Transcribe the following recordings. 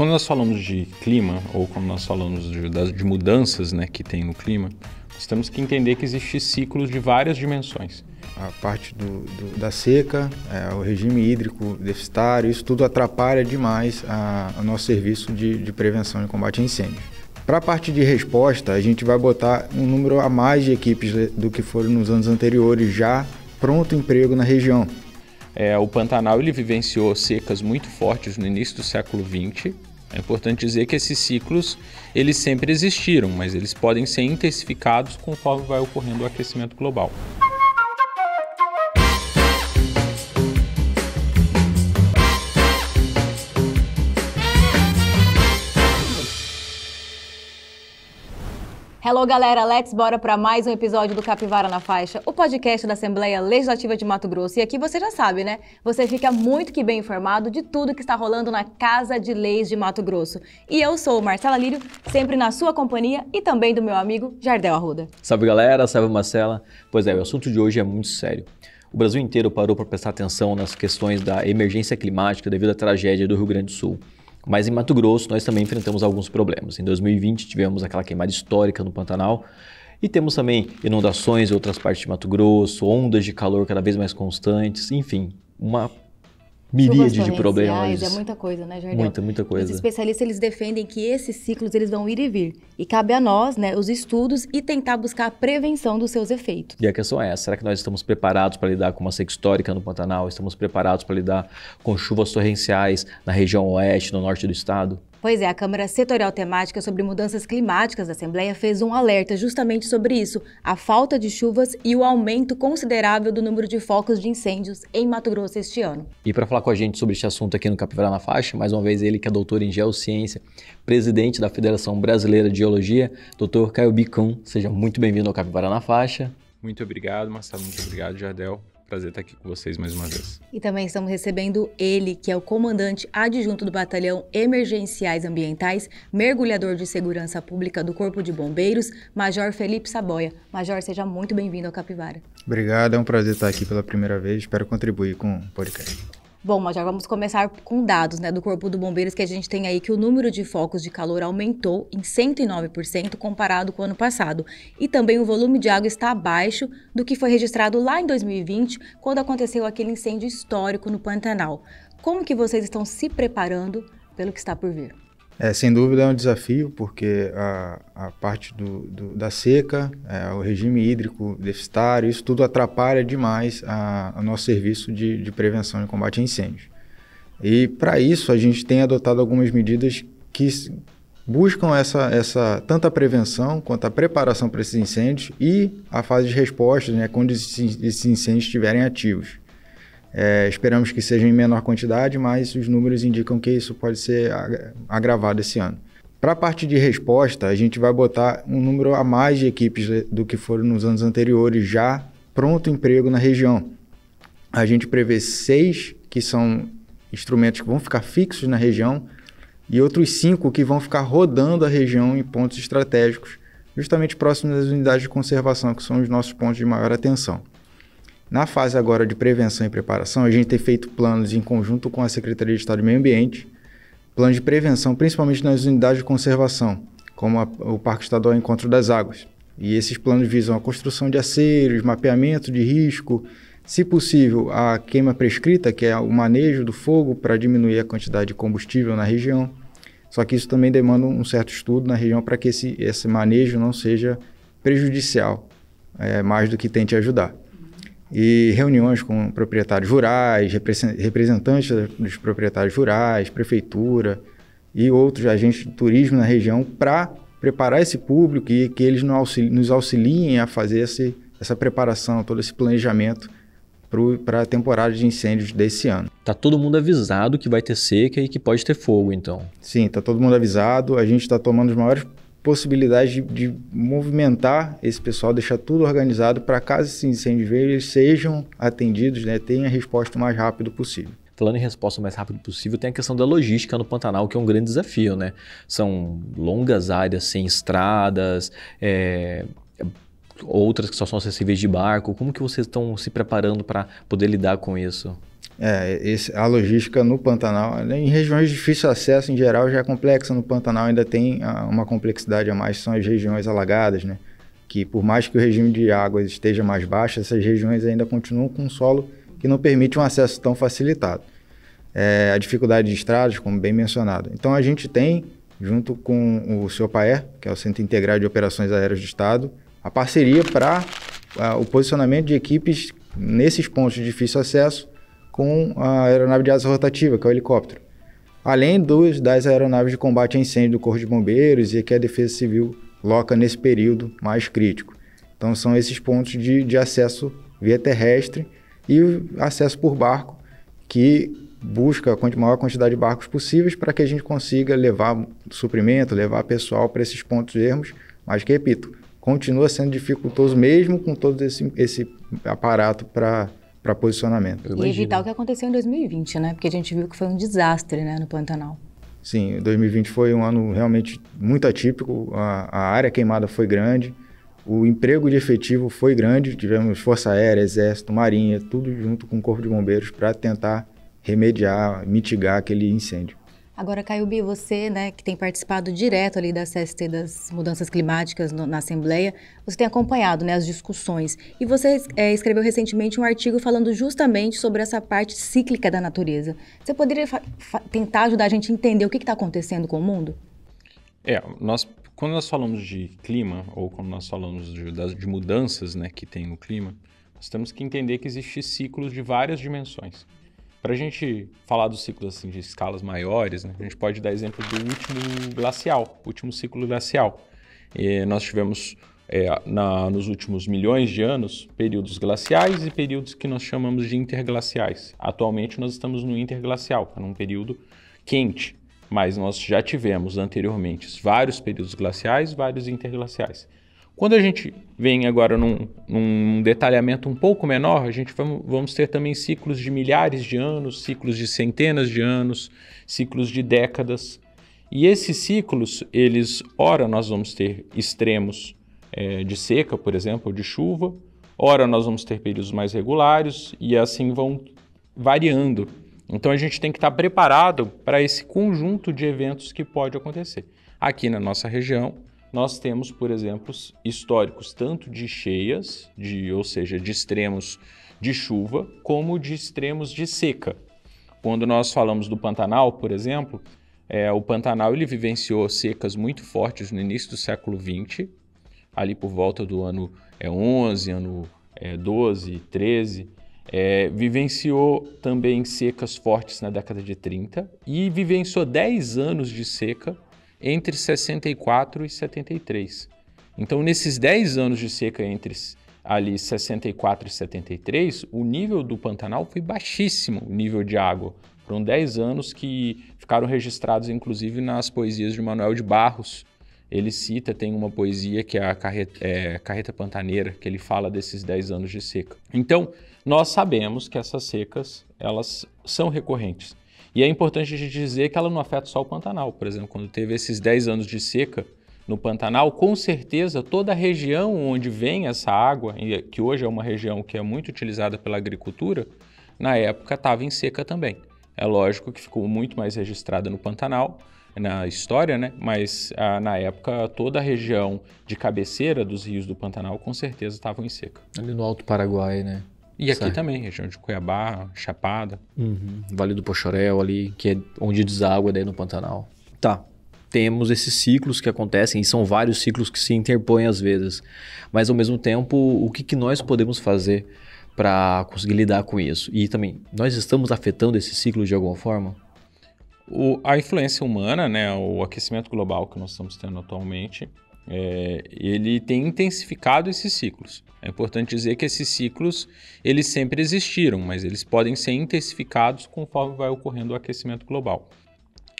Quando nós falamos de clima, ou quando nós falamos de, de mudanças né, que tem no clima, nós temos que entender que existem ciclos de várias dimensões. A parte do, do, da seca, é, o regime hídrico deficitário, isso tudo atrapalha demais o nosso serviço de, de prevenção e combate a incêndios. Para a parte de resposta, a gente vai botar um número a mais de equipes do que foram nos anos anteriores, já pronto emprego na região. É, o Pantanal ele vivenciou secas muito fortes no início do século XX é importante dizer que esses ciclos, eles sempre existiram, mas eles podem ser intensificados conforme vai ocorrendo o aquecimento global. Hello, galera. Let's bora para mais um episódio do Capivara na Faixa, o podcast da Assembleia Legislativa de Mato Grosso. E aqui você já sabe, né? Você fica muito que bem informado de tudo que está rolando na Casa de Leis de Mato Grosso. E eu sou Marcela Lírio, sempre na sua companhia e também do meu amigo Jardel Arruda. Salve, galera. Salve, Marcela. Pois é, o assunto de hoje é muito sério. O Brasil inteiro parou para prestar atenção nas questões da emergência climática devido à tragédia do Rio Grande do Sul. Mas em Mato Grosso nós também enfrentamos alguns problemas. Em 2020 tivemos aquela queimada histórica no Pantanal e temos também inundações em outras partes de Mato Grosso, ondas de calor cada vez mais constantes, enfim, uma miríade de né? problemas. É muita coisa, né, Jardel? Muita, muita coisa. Os especialistas eles defendem que esses ciclos eles vão ir e vir. E cabe a nós, né, os estudos e tentar buscar a prevenção dos seus efeitos. E a questão é essa, será que nós estamos preparados para lidar com uma seca histórica no Pantanal? Estamos preparados para lidar com chuvas torrenciais na região oeste, no norte do estado? Pois é, a Câmara Setorial Temática sobre Mudanças Climáticas da Assembleia fez um alerta justamente sobre isso, a falta de chuvas e o aumento considerável do número de focos de incêndios em Mato Grosso este ano. E para falar com a gente sobre este assunto aqui no Capivara na Faixa, mais uma vez ele que é doutor em Geociência, presidente da Federação Brasileira de Geologia, doutor Caio Bicão. Seja muito bem-vindo ao Capivara na Faixa. Muito obrigado, Marcelo. Muito obrigado, Jardel prazer estar aqui com vocês mais uma vez. E também estamos recebendo ele, que é o comandante adjunto do Batalhão Emergenciais Ambientais, mergulhador de segurança pública do Corpo de Bombeiros, Major Felipe Saboia. Major, seja muito bem-vindo ao Capivara. Obrigado, é um prazer estar aqui pela primeira vez. Espero contribuir com o podcast. Bom, mas já vamos começar com dados né, do Corpo do Bombeiros que a gente tem aí que o número de focos de calor aumentou em 109% comparado com o ano passado. E também o volume de água está abaixo do que foi registrado lá em 2020, quando aconteceu aquele incêndio histórico no Pantanal. Como que vocês estão se preparando pelo que está por vir? É, sem dúvida é um desafio, porque a, a parte do, do, da seca, é, o regime hídrico deficitário, isso tudo atrapalha demais o nosso serviço de, de prevenção e combate a incêndios. E para isso a gente tem adotado algumas medidas que buscam essa, essa tanto a prevenção quanto a preparação para esses incêndios e a fase de resposta né, quando esses incêndios estiverem ativos. É, esperamos que seja em menor quantidade, mas os números indicam que isso pode ser agravado esse ano. Para a parte de resposta, a gente vai botar um número a mais de equipes do que foram nos anos anteriores, já pronto emprego na região. A gente prevê seis que são instrumentos que vão ficar fixos na região e outros cinco que vão ficar rodando a região em pontos estratégicos, justamente próximos das unidades de conservação, que são os nossos pontos de maior atenção. Na fase agora de prevenção e preparação, a gente tem feito planos em conjunto com a Secretaria de Estado do Meio Ambiente, planos de prevenção, principalmente nas unidades de conservação, como a, o Parque Estadual Encontro das Águas. E esses planos visam a construção de aceiros, mapeamento de risco, se possível, a queima prescrita, que é o manejo do fogo para diminuir a quantidade de combustível na região. Só que isso também demanda um certo estudo na região para que esse, esse manejo não seja prejudicial, é, mais do que tente ajudar e reuniões com proprietários rurais, representantes dos proprietários rurais, prefeitura e outros agentes de turismo na região para preparar esse público e que eles nos auxiliem a fazer esse, essa preparação, todo esse planejamento para a temporada de incêndios desse ano. Tá todo mundo avisado que vai ter seca e que pode ter fogo, então? Sim, tá todo mundo avisado. A gente está tomando os maiores possibilidade de, de, movimentar esse pessoal, deixar tudo organizado para caso esse incêndio veja, eles sejam atendidos, né, tenham a resposta o mais rápido possível. Falando em resposta o mais rápido possível, tem a questão da logística no Pantanal, que é um grande desafio, né? São longas áreas sem estradas, é, outras que só são acessíveis de barco. Como que vocês estão se preparando para poder lidar com isso? É, esse, a logística no Pantanal, né, em regiões de difícil acesso em geral já é complexa, no Pantanal ainda tem ah, uma complexidade a mais, são as regiões alagadas, né? Que por mais que o regime de águas esteja mais baixo, essas regiões ainda continuam com um solo que não permite um acesso tão facilitado. É, a dificuldade de estradas, como bem mencionado. Então a gente tem, junto com o CIOPAER, que é o Centro Integral de Operações Aéreas do Estado, a parceria para ah, o posicionamento de equipes nesses pontos de difícil acesso com a aeronave de asa rotativa, que é o helicóptero. Além dos, das aeronaves de combate a incêndio do Corpo de Bombeiros e que a Defesa Civil loca nesse período mais crítico. Então são esses pontos de, de acesso via terrestre e acesso por barco, que busca a maior quantidade de barcos possíveis para que a gente consiga levar suprimento, levar pessoal para esses pontos ermos, mas que, repito, continua sendo dificultoso mesmo com todo esse, esse aparato para para posicionamento. E evitar o que aconteceu em 2020, né? Porque a gente viu que foi um desastre né, no Pantanal. Sim, 2020 foi um ano realmente muito atípico. A, a área queimada foi grande, o emprego de efetivo foi grande. Tivemos Força Aérea, Exército, Marinha, tudo junto com o Corpo de Bombeiros para tentar remediar, mitigar aquele incêndio. Agora, Caio Bi, você né, que tem participado direto ali da CST das mudanças climáticas no, na Assembleia, você tem acompanhado né, as discussões. E você é, escreveu recentemente um artigo falando justamente sobre essa parte cíclica da natureza. Você poderia tentar ajudar a gente a entender o que está acontecendo com o mundo? É, nós, quando nós falamos de clima, ou quando nós falamos de, das, de mudanças né, que tem no clima, nós temos que entender que existem ciclos de várias dimensões. Para a gente falar dos ciclos assim, de escalas maiores, né, a gente pode dar exemplo do último glacial, último ciclo glacial. E nós tivemos é, na, nos últimos milhões de anos, períodos glaciais e períodos que nós chamamos de interglaciais. Atualmente nós estamos no interglacial, num é período quente, mas nós já tivemos anteriormente vários períodos glaciais, vários interglaciais. Quando a gente vem agora num, num detalhamento um pouco menor, a gente vamos, vamos ter também ciclos de milhares de anos, ciclos de centenas de anos, ciclos de décadas. E esses ciclos, eles, ora nós vamos ter extremos é, de seca, por exemplo, de chuva, ora nós vamos ter períodos mais regulares e assim vão variando. Então a gente tem que estar preparado para esse conjunto de eventos que pode acontecer. Aqui na nossa região, nós temos, por exemplo, históricos tanto de cheias, de, ou seja, de extremos de chuva, como de extremos de seca. Quando nós falamos do Pantanal, por exemplo, é, o Pantanal ele vivenciou secas muito fortes no início do século XX, ali por volta do ano é, 11, ano é, 12, 13, é, vivenciou também secas fortes na década de 30 e vivenciou 10 anos de seca entre 64 e 73. Então, nesses 10 anos de seca entre ali 64 e 73, o nível do Pantanal foi baixíssimo, o nível de água. Foram 10 anos que ficaram registrados, inclusive, nas poesias de Manuel de Barros. Ele cita, tem uma poesia que é a Carreta, é, Carreta Pantaneira, que ele fala desses 10 anos de seca. Então, nós sabemos que essas secas, elas são recorrentes. E é importante a gente dizer que ela não afeta só o Pantanal. Por exemplo, quando teve esses 10 anos de seca no Pantanal, com certeza toda a região onde vem essa água, que hoje é uma região que é muito utilizada pela agricultura, na época estava em seca também. É lógico que ficou muito mais registrada no Pantanal, na história, né? Mas ah, na época toda a região de cabeceira dos rios do Pantanal com certeza estava em seca. Ali no Alto Paraguai, né? E aqui também, região de Cuiabá, Chapada. Uhum. Vale do Pochorel ali, que é onde deságua daí no Pantanal. Tá. Temos esses ciclos que acontecem, e são vários ciclos que se interpõem às vezes. Mas ao mesmo tempo, o que, que nós podemos fazer para conseguir lidar com isso? E também, nós estamos afetando esse ciclo de alguma forma? O, a influência humana, né, o aquecimento global que nós estamos tendo atualmente, é, ele tem intensificado esses ciclos. É importante dizer que esses ciclos eles sempre existiram, mas eles podem ser intensificados conforme vai ocorrendo o aquecimento global.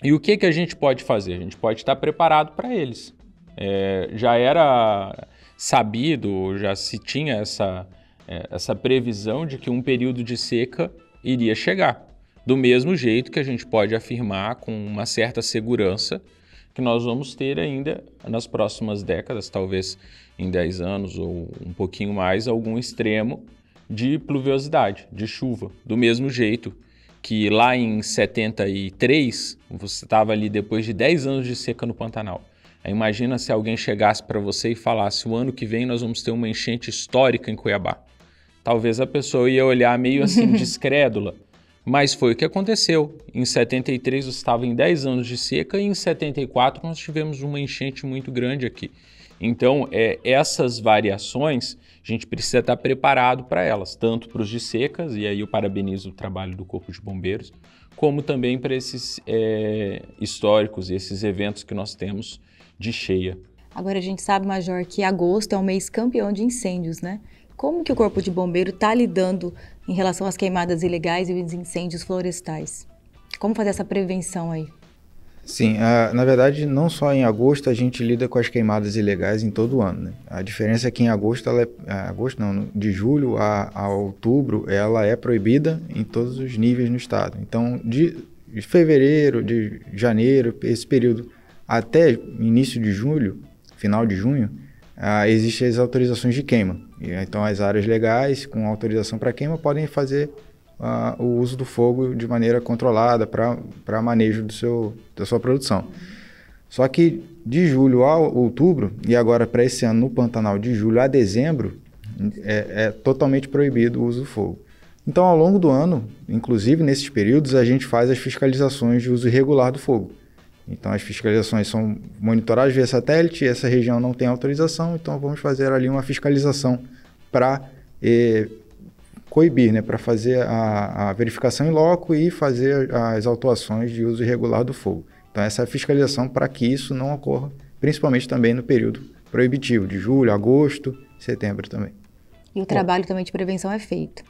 E o que, que a gente pode fazer? A gente pode estar preparado para eles. É, já era sabido, já se tinha essa, é, essa previsão de que um período de seca iria chegar. Do mesmo jeito que a gente pode afirmar com uma certa segurança que nós vamos ter ainda nas próximas décadas, talvez em 10 anos ou um pouquinho mais, algum extremo de pluviosidade, de chuva. Do mesmo jeito que lá em 73, você estava ali depois de 10 anos de seca no Pantanal. imagina se alguém chegasse para você e falasse: o ano que vem nós vamos ter uma enchente histórica em Cuiabá. Talvez a pessoa ia olhar meio assim, descrédula. Mas foi o que aconteceu. Em 73 eu estava em 10 anos de seca e em 74 nós tivemos uma enchente muito grande aqui. Então, é, essas variações, a gente precisa estar preparado para elas, tanto para os de secas, e aí eu parabenizo o trabalho do Corpo de Bombeiros, como também para esses é, históricos, esses eventos que nós temos de cheia. Agora, a gente sabe, Major, que agosto é o mês campeão de incêndios, né? Como que o Corpo de Bombeiro está lidando em relação às queimadas ilegais e os incêndios florestais? Como fazer essa prevenção aí? Sim, na verdade, não só em agosto a gente lida com as queimadas ilegais em todo o ano. Né? A diferença é que em agosto, ela é, agosto não, de julho a, a outubro, ela é proibida em todos os níveis no estado. Então, de, fevereiro, de janeiro, esse período até início de julho, final de junho, ah, existem as autorizações de queima então, as áreas legais, com autorização para queima, podem fazer uh, o uso do fogo de maneira controlada para manejo do seu, da sua produção. Só que de julho a outubro, e agora para esse ano no Pantanal, de julho a dezembro, é, é totalmente proibido o uso do fogo. Então, ao longo do ano, inclusive nesses períodos, a gente faz as fiscalizações de uso irregular do fogo. Então as fiscalizações são monitoradas via satélite, essa região não tem autorização, então vamos fazer ali uma fiscalização para eh, coibir, né, para fazer a, a, verificação em loco e fazer as autuações de uso irregular do fogo. Então essa é a fiscalização para que isso não ocorra, principalmente também no período proibitivo, de julho, agosto, setembro também. E o trabalho Bom, também de prevenção é feito.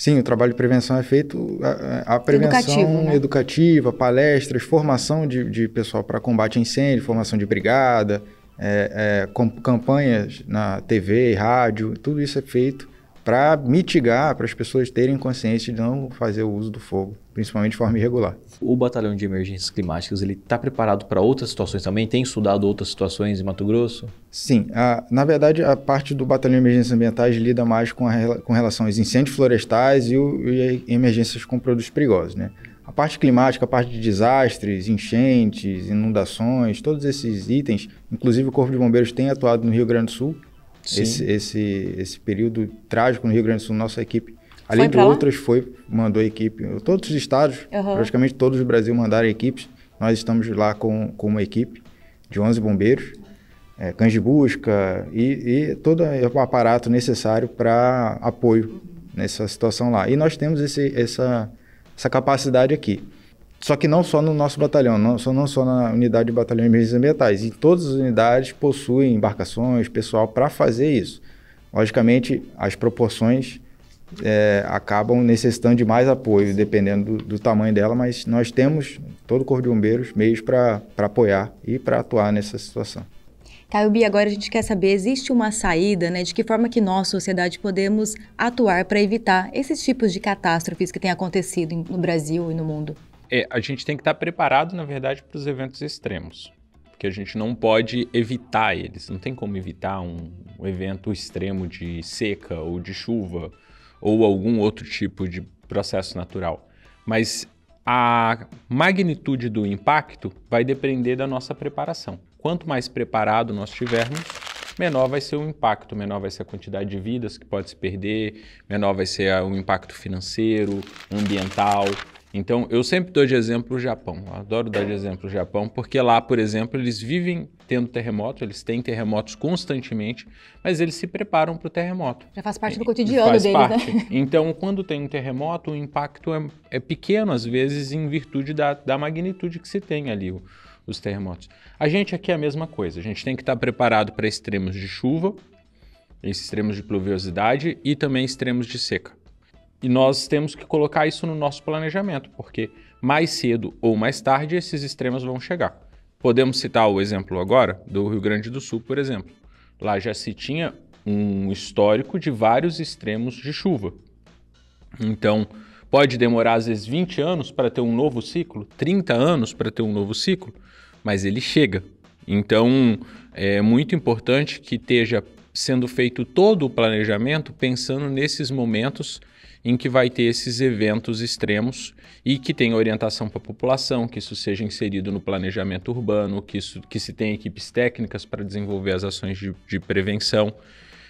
Sim, o trabalho de prevenção é feito a, a prevenção né? educativa, palestras, formação de, de pessoal para combate a incêndio, formação de brigada, é, é, campanhas na TV e rádio, tudo isso é feito para mitigar, para as pessoas terem consciência de não fazer o uso do fogo, principalmente de forma irregular. O Batalhão de Emergências Climáticas, ele está preparado para outras situações também? Tem estudado outras situações em Mato Grosso? Sim. A, na verdade, a parte do Batalhão de Emergências Ambientais lida mais com, a, com relação aos incêndios florestais e, o, e emergências com produtos perigosos, né? A parte climática, a parte de desastres, enchentes, inundações, todos esses itens, inclusive o Corpo de Bombeiros tem atuado no Rio Grande do Sul, esse, esse, esse período trágico no Rio Grande do Sul, nossa equipe, além de outras, lá? foi, mandou equipe. Todos os estados, uhum. praticamente todos do Brasil mandaram equipes. Nós estamos lá com, com uma equipe de 11 bombeiros, é, cães de busca e, e todo o aparato necessário para apoio nessa situação lá. E nós temos esse, essa, essa capacidade aqui. Só que não só no nosso batalhão, não só, não só na unidade de batalhão de emergências ambientais. E todas as unidades possuem embarcações, pessoal para fazer isso. Logicamente, as proporções é, acabam necessitando de mais apoio, dependendo do, do, tamanho dela, mas nós temos, todo o Corpo de Bombeiros, meios para apoiar e para atuar nessa situação. Caiobi, tá, agora a gente quer saber, existe uma saída, né? De que forma que nós, sociedade, podemos atuar para evitar esses tipos de catástrofes que têm acontecido no Brasil e no mundo? É, a gente tem que estar preparado, na verdade, para os eventos extremos. Porque a gente não pode evitar eles. Não tem como evitar um, um evento extremo de seca ou de chuva ou algum outro tipo de processo natural. Mas a magnitude do impacto vai depender da nossa preparação. Quanto mais preparado nós tivermos, menor vai ser o impacto, menor vai ser a quantidade de vidas que pode se perder, menor vai ser o impacto financeiro, ambiental, então, eu sempre dou de exemplo o Japão. Eu adoro dar de exemplo o Japão, porque lá, por exemplo, eles vivem tendo terremoto, eles têm terremotos constantemente, mas eles se preparam para o terremoto. Já faz parte do cotidiano faz deles, né? parte. né? Então, quando tem um terremoto, o impacto é, é pequeno, às vezes, em virtude da, da magnitude que se tem ali o, os terremotos. A gente aqui é a mesma coisa. A gente tem que estar preparado para extremos de chuva, extremos de pluviosidade e também extremos de seca. E nós temos que colocar isso no nosso planejamento, porque mais cedo ou mais tarde esses extremos vão chegar. Podemos citar o exemplo agora do Rio Grande do Sul, por exemplo. Lá já se tinha um histórico de vários extremos de chuva. Então, pode demorar às vezes 20 anos para ter um novo ciclo, 30 anos para ter um novo ciclo, mas ele chega. Então, é muito importante que esteja sendo feito todo o planejamento pensando nesses momentos em que vai ter esses eventos extremos e que tem orientação para a população, que isso seja inserido no planejamento urbano, que, isso, que se tenha equipes técnicas para desenvolver as ações de, de prevenção.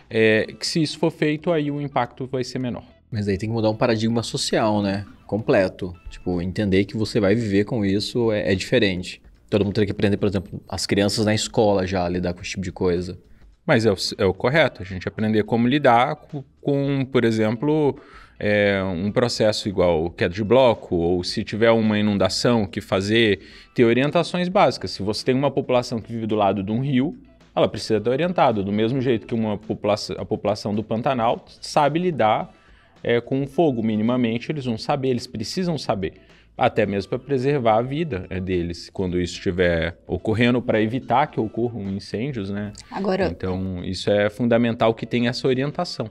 É, que se isso for feito, aí o impacto vai ser menor. Mas aí tem que mudar um paradigma social, né? Completo. Tipo, entender que você vai viver com isso é, é diferente. Todo mundo tem que aprender, por exemplo, as crianças na escola já a lidar com esse tipo de coisa. Mas é o, é o correto, a gente aprender como lidar com, com por exemplo, é, um processo igual queda de bloco, ou se tiver uma inundação, o que fazer, ter orientações básicas. Se você tem uma população que vive do lado de um rio, ela precisa estar orientada, do mesmo jeito que uma população, a população do Pantanal sabe lidar é, com o fogo, minimamente, eles vão saber, eles precisam saber até mesmo para preservar a vida é, deles quando isso estiver ocorrendo, para evitar que ocorram incêndios, né? Agora, então isso é fundamental que tenha essa orientação.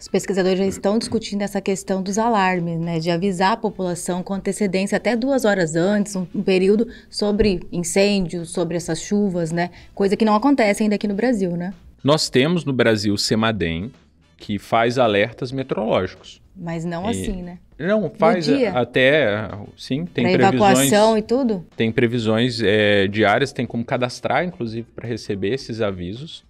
Os pesquisadores já estão discutindo essa questão dos alarmes, né, de avisar a população com antecedência, até duas horas antes, um, um período, sobre incêndios, sobre essas chuvas, né, coisa que não acontece ainda aqui no Brasil, né? Nós temos no Brasil o Semadem, que faz alertas meteorológicos. Mas não e... assim, né? Não, faz até, sim, tem pra previsões. evacuação e tudo? Tem previsões é, diárias, tem como cadastrar, inclusive, para receber esses avisos.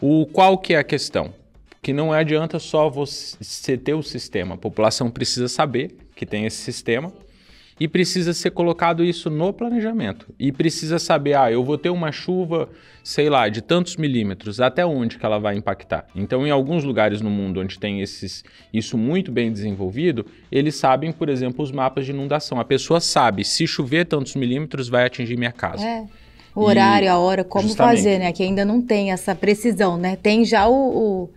O qual que é a questão? que não adianta só você ter o sistema. A população precisa saber que tem esse sistema e precisa ser colocado isso no planejamento. E precisa saber, ah, eu vou ter uma chuva, sei lá, de tantos milímetros, até onde que ela vai impactar. Então, em alguns lugares no mundo onde tem esses, isso muito bem desenvolvido, eles sabem, por exemplo, os mapas de inundação. A pessoa sabe, se chover tantos milímetros, vai atingir minha casa. É. O horário, e, a hora, como justamente. fazer, né? Que ainda não tem essa precisão, né? Tem já o, o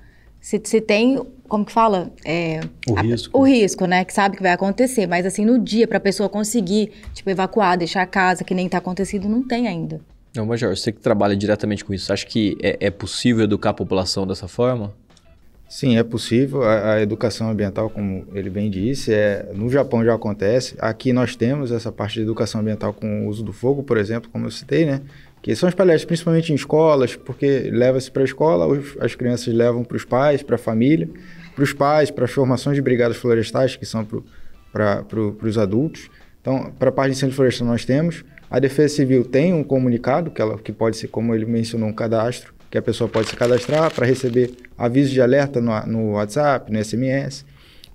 se, se tem, como que fala? É, o, a, risco. o risco, né? Que sabe que vai acontecer. Mas assim, no dia, para a pessoa conseguir, tipo, evacuar, deixar a casa, que nem está acontecendo, não tem ainda. Não, Major, você que trabalha diretamente com isso, acha que é, é possível educar a população dessa forma? Sim, é possível. A, a, educação ambiental, como ele bem disse, é, no Japão já acontece. Aqui nós temos essa parte de educação ambiental com o uso do fogo, por exemplo, como eu citei, né? que são as palestras principalmente em escolas, porque leva-se para a escola, as crianças levam para os pais, para a família, para os pais, para as formações de brigadas florestais, que são para pro, pro, os adultos. Então, para a parte de incêndio florestal nós temos. A Defesa Civil tem um comunicado, que, ela, que pode ser, como ele mencionou, um cadastro, que a pessoa pode se cadastrar para receber avisos de alerta no, no WhatsApp, no SMS,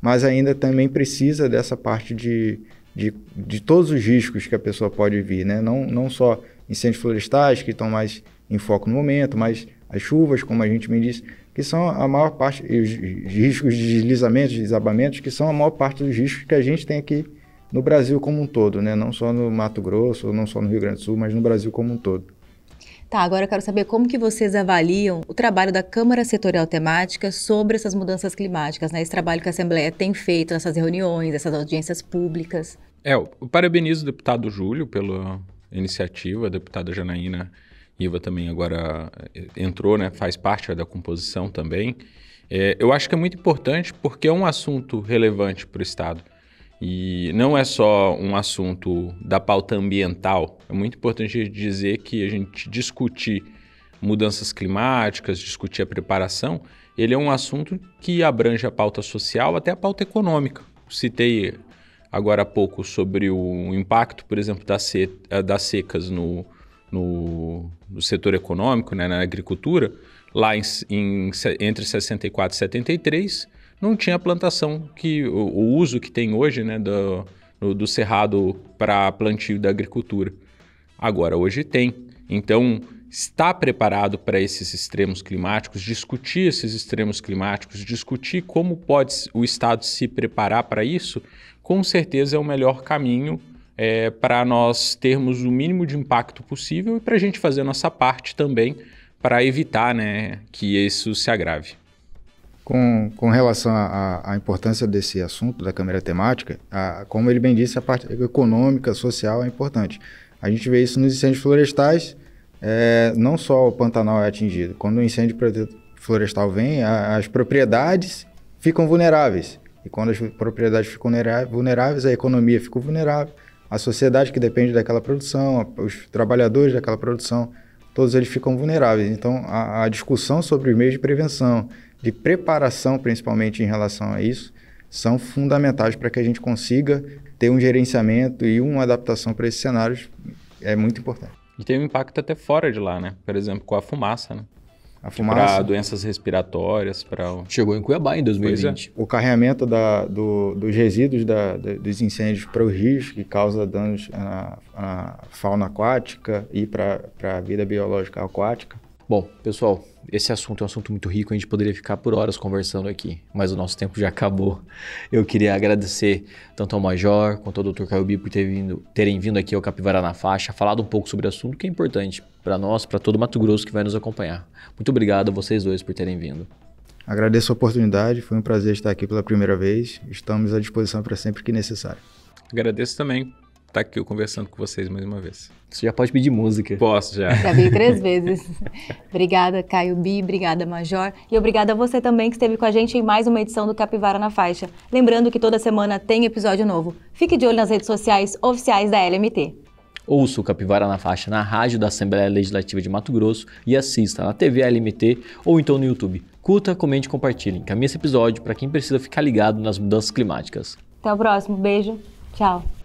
mas ainda também precisa dessa parte de, de, de todos os riscos que a pessoa pode vir, né? não, não só incêndios florestais, que estão mais em foco no momento, mas as chuvas, como a gente me disse, que são a maior parte, e os riscos de deslizamentos, desabamentos, que são a maior parte dos riscos que a gente tem aqui no Brasil como um todo, né? não só no Mato Grosso, não só no Rio Grande do Sul, mas no Brasil como um todo. Tá, agora eu quero saber como que vocês avaliam o trabalho da Câmara Setorial Temática sobre essas mudanças climáticas, né? Esse trabalho que a Assembleia tem feito nessas reuniões, essas audiências públicas. É, eu parabenizo o deputado Júlio pelo, iniciativa, a deputada Janaína Iva também agora eh, entrou, né, faz parte da composição também. É, eu acho que é muito importante porque é um assunto relevante para o Estado. E não é só um assunto da pauta ambiental. É muito importante dizer que a gente discutir mudanças climáticas, discutir a preparação, ele é um assunto que abrange a pauta social até a pauta econômica. Citei agora há pouco sobre o impacto, por exemplo, das, se eh, das secas no, no, no, setor econômico, né, na agricultura, lá em, em, entre 64 e 73, não tinha a plantação que o, o, uso que tem hoje né, do, do cerrado para plantio da agricultura. Agora hoje tem. Então, está preparado para esses extremos climáticos, discutir esses extremos climáticos, discutir como pode o Estado se preparar para isso, com certeza é o melhor caminho é, para nós termos o mínimo de impacto possível e para a gente fazer a nossa parte também para evitar né, que isso se agrave. Com, com relação à importância desse assunto da câmera temática, a, como ele bem disse, a parte econômica, social é importante. A gente vê isso nos incêndios florestais, é, não só o Pantanal é atingido. Quando o incêndio florestal vem, a, as propriedades ficam vulneráveis. E quando as propriedades ficam vulneráveis, a economia fica vulnerável, a sociedade que depende daquela produção, os trabalhadores daquela produção, todos eles ficam vulneráveis. Então, a, a discussão sobre os meios de prevenção, de preparação, principalmente em relação a isso, são fundamentais para que a gente consiga ter um gerenciamento e uma adaptação para esses cenários. É muito importante. E tem um impacto até fora de lá, né? Por exemplo, com a fumaça, né? A fumaça. Para doenças respiratórias, para. Chegou em Cuiabá em 2020. É. O carreamento da, do, dos resíduos da, da, dos incêndios para os rios, que causa danos na, na fauna aquática e para a vida biológica aquática. Bom, pessoal, esse assunto é um assunto muito rico, a gente poderia ficar por horas conversando aqui, mas o nosso tempo já acabou. Eu queria agradecer tanto ao Major quanto ao Dr. Caio por ter vindo, terem vindo aqui ao Capivara na Faixa, falado um pouco sobre o assunto que é importante para nós, para todo Mato Grosso que vai nos acompanhar. Muito obrigado a vocês dois por terem vindo. Agradeço a oportunidade, foi um prazer estar aqui pela primeira vez. Estamos à disposição para sempre que necessário. Agradeço também estar tá aqui conversando com vocês mais uma vez. Você já pode pedir música. Posso, já. Já vi três vezes. obrigada, Caio Bi, obrigada, Major. E obrigada a você também que esteve com a gente em mais uma edição do Capivara na Faixa. Lembrando que toda semana tem episódio novo. Fique de olho nas redes sociais oficiais da LMT. Ouça o Capivara na Faixa na rádio da Assembleia Legislativa de Mato Grosso e assista na TV LMT ou então no YouTube. Curta, comente e compartilhe. Encaminhe esse episódio para quem precisa ficar ligado nas mudanças climáticas. Até o próximo. Beijo. Tchau.